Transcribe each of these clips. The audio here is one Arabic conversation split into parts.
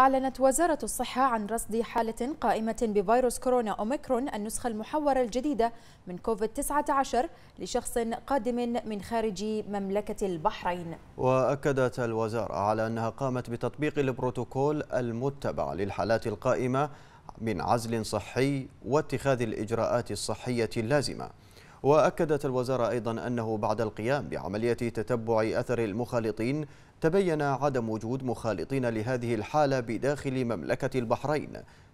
أعلنت وزارة الصحة عن رصد حالة قائمة بفيروس كورونا أوميكرون النسخة المحورة الجديدة من كوفيد-19 لشخص قادم من خارج مملكة البحرين وأكدت الوزارة على أنها قامت بتطبيق البروتوكول المتبع للحالات القائمة من عزل صحي واتخاذ الإجراءات الصحية اللازمة وأكدت الوزارة أيضا أنه بعد القيام بعملية تتبع أثر المخالطين تبين عدم وجود مخالطين لهذه الحالة بداخل مملكة البحرين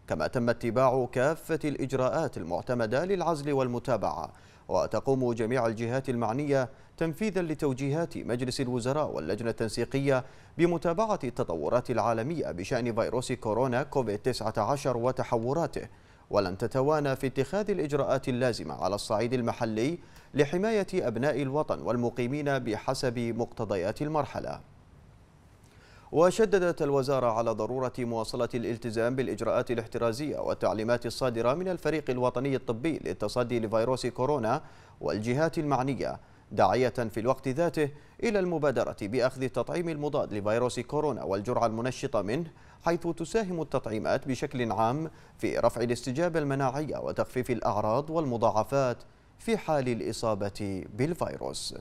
كما تم اتباع كافة الإجراءات المعتمدة للعزل والمتابعة وتقوم جميع الجهات المعنية تنفيذا لتوجيهات مجلس الوزراء واللجنة التنسيقية بمتابعة التطورات العالمية بشأن فيروس كورونا كوفيد-19 وتحوراته ولن تتوانى في اتخاذ الإجراءات اللازمة على الصعيد المحلي لحماية أبناء الوطن والمقيمين بحسب مقتضيات المرحلة وشددت الوزارة على ضرورة مواصلة الالتزام بالإجراءات الاحترازية والتعليمات الصادرة من الفريق الوطني الطبي للتصدي لفيروس كورونا والجهات المعنية داعية في الوقت ذاته إلى المبادرة بأخذ التطعيم المضاد لفيروس كورونا والجرعة المنشطة منه حيث تساهم التطعيمات بشكل عام في رفع الاستجابة المناعية وتخفيف الأعراض والمضاعفات في حال الإصابة بالفيروس